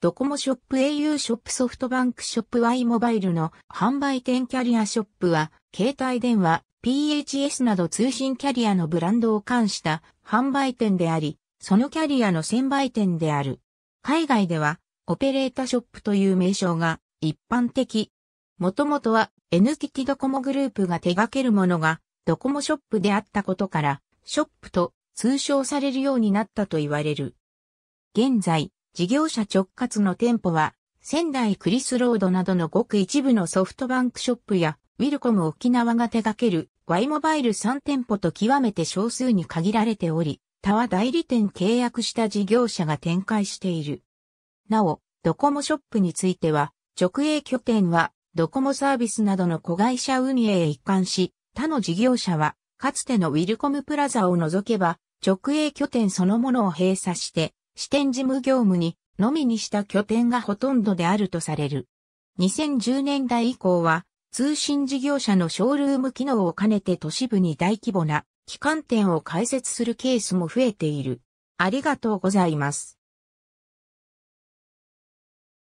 ドコモショップ au ショップソフトバンクショップ Y モバイルの販売店キャリアショップは、携帯電話、PHS など通信キャリアのブランドを冠した販売店であり、そのキャリアの専売店である。海外では、オペレータショップという名称が一般的。もともとは NTT ドコモグループが手掛けるものがドコモショップであったことから、ショップと通称されるようになったと言われる。現在、事業者直轄の店舗は、仙台クリスロードなどのごく一部のソフトバンクショップや、ウィルコム沖縄が手掛ける Y モバイル3店舗と極めて少数に限られており、他は代理店契約した事業者が展開している。なお、ドコモショップについては、直営拠点はドコモサービスなどの子会社運営へ一貫し、他の事業者は、かつてのウィルコムプラザを除けば、直営拠点そのものを閉鎖して、支店事務業務にのみにした拠点がほとんどであるとされる。2010年代以降は通信事業者のショールーム機能を兼ねて都市部に大規模な機関店を開設するケースも増えている。ありがとうございます。